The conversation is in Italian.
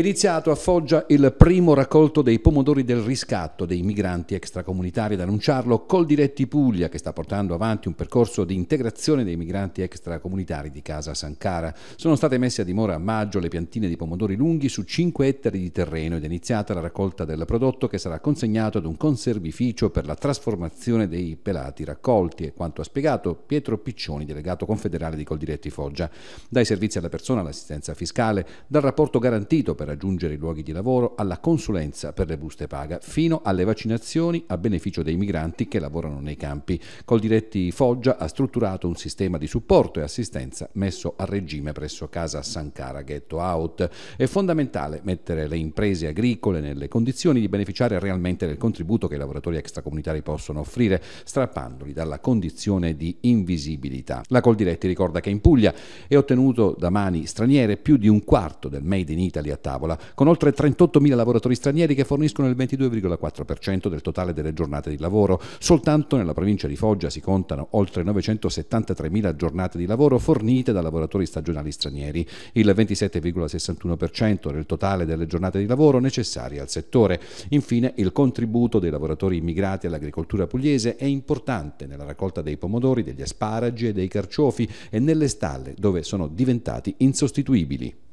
iniziato a Foggia il primo raccolto dei pomodori del riscatto dei migranti extracomunitari ad annunciarlo Col Diretti Puglia che sta portando avanti un percorso di integrazione dei migranti extracomunitari di Casa Sancara. Sono state messe a dimora a maggio le piantine di pomodori lunghi su 5 ettari di terreno ed è iniziata la raccolta del prodotto che sarà consegnato ad un conservificio per la trasformazione dei pelati raccolti, e quanto ha spiegato Pietro Piccioni, delegato confederale di Col Diretti Foggia. Dai servizi alla persona all'assistenza fiscale, dal rapporto garantito per per raggiungere i luoghi di lavoro alla consulenza per le buste paga, fino alle vaccinazioni a beneficio dei migranti che lavorano nei campi. Col diretti Foggia ha strutturato un sistema di supporto e assistenza messo a regime presso casa Sancara Ghetto Out. È fondamentale mettere le imprese agricole nelle condizioni di beneficiare realmente del contributo che i lavoratori extracomunitari possono offrire, strappandoli dalla condizione di invisibilità. La Coldiretti ricorda che in Puglia è ottenuto da mani straniere più di un quarto del Made in Italy a Taranto tavola, con oltre 38.000 lavoratori stranieri che forniscono il 22,4% del totale delle giornate di lavoro. Soltanto nella provincia di Foggia si contano oltre 973.000 giornate di lavoro fornite da lavoratori stagionali stranieri, il 27,61% del totale delle giornate di lavoro necessarie al settore. Infine, il contributo dei lavoratori immigrati all'agricoltura pugliese è importante nella raccolta dei pomodori, degli asparagi e dei carciofi e nelle stalle dove sono diventati insostituibili.